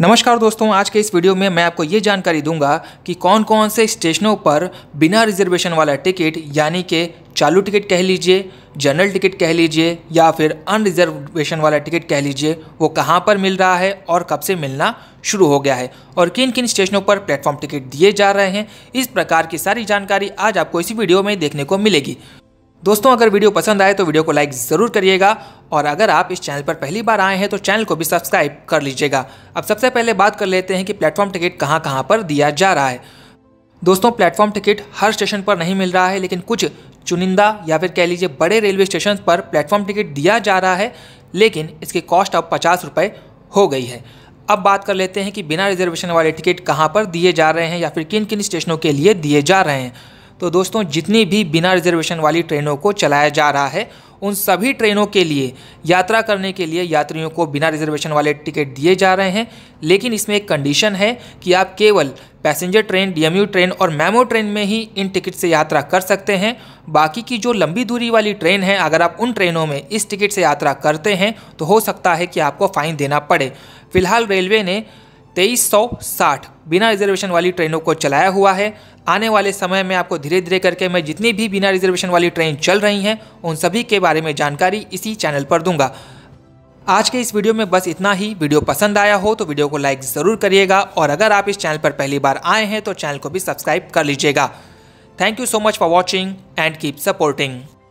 नमस्कार दोस्तों आज के इस वीडियो में मैं आपको ये जानकारी दूंगा कि कौन कौन से स्टेशनों पर बिना रिजर्वेशन वाला टिकट यानी कि चालू टिकट कह लीजिए जनरल टिकट कह लीजिए या फिर अनरिजर्वेशन वाला टिकट कह लीजिए वो कहाँ पर मिल रहा है और कब से मिलना शुरू हो गया है और किन किन स्टेशनों पर प्लेटफॉर्म टिकट दिए जा रहे हैं इस प्रकार की सारी जानकारी आज आपको इसी वीडियो में देखने को मिलेगी दोस्तों अगर वीडियो पसंद आए तो वीडियो को लाइक ज़रूर करिएगा और अगर आप इस चैनल पर पहली बार आए हैं तो चैनल को भी सब्सक्राइब कर लीजिएगा अब सबसे पहले बात कर लेते हैं कि प्लेटफॉर्म टिकट कहाँ कहाँ पर दिया जा रहा है दोस्तों प्लेटफॉर्म टिकट हर स्टेशन पर नहीं मिल रहा है लेकिन कुछ चुनिंदा या फिर कह लीजिए बड़े रेलवे स्टेशन पर प्लेटफॉर्म टिकट दिया जा रहा है लेकिन इसकी कॉस्ट अब पचास रुपये हो गई है अब बात कर लेते हैं कि बिना रिजर्वेशन वाले टिकट कहाँ पर दिए जा रहे हैं या फिर किन किन स्टेशनों के लिए दिए जा रहे हैं तो दोस्तों जितनी भी बिना रिजर्वेशन वाली ट्रेनों को चलाया जा रहा है उन सभी ट्रेनों के लिए यात्रा करने के लिए यात्रियों को बिना रिजर्वेशन वाले टिकट दिए जा रहे हैं लेकिन इसमें एक कंडीशन है कि आप केवल पैसेंजर ट्रेन डीएमयू ट्रेन और मेमो ट्रेन में ही इन टिकट से यात्रा कर सकते हैं बाकी की जो लंबी दूरी वाली ट्रेन है अगर आप उन ट्रेनों में इस टिकट से यात्रा करते हैं तो हो सकता है कि आपको फ़ाइन देना पड़े फिलहाल रेलवे ने 2360 बिना रिजर्वेशन वाली ट्रेनों को चलाया हुआ है आने वाले समय में आपको धीरे धीरे करके मैं जितनी भी बिना रिजर्वेशन वाली ट्रेन चल रही हैं उन सभी के बारे में जानकारी इसी चैनल पर दूंगा आज के इस वीडियो में बस इतना ही वीडियो पसंद आया हो तो वीडियो को लाइक ज़रूर करिएगा और अगर आप इस चैनल पर पहली बार आए हैं तो चैनल को भी सब्सक्राइब कर लीजिएगा thank you so much for watching and keep supporting